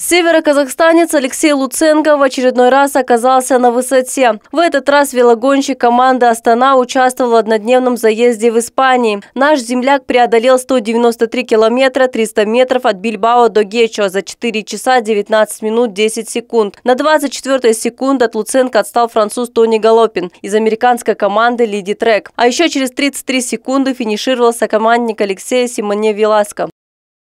Североказахстанец Алексей Луценко в очередной раз оказался на высоте. В этот раз велогонщик команды «Астана» участвовал в однодневном заезде в Испании. Наш земляк преодолел 193 километра 300 метров от Бильбао до Гечо за 4 часа 19 минут 10 секунд. На 24 секунды от Луценко отстал француз Тони Галопин из американской команды «Лиди Трек». А еще через 33 секунды финишировался командник Алексея Симоне Веласко.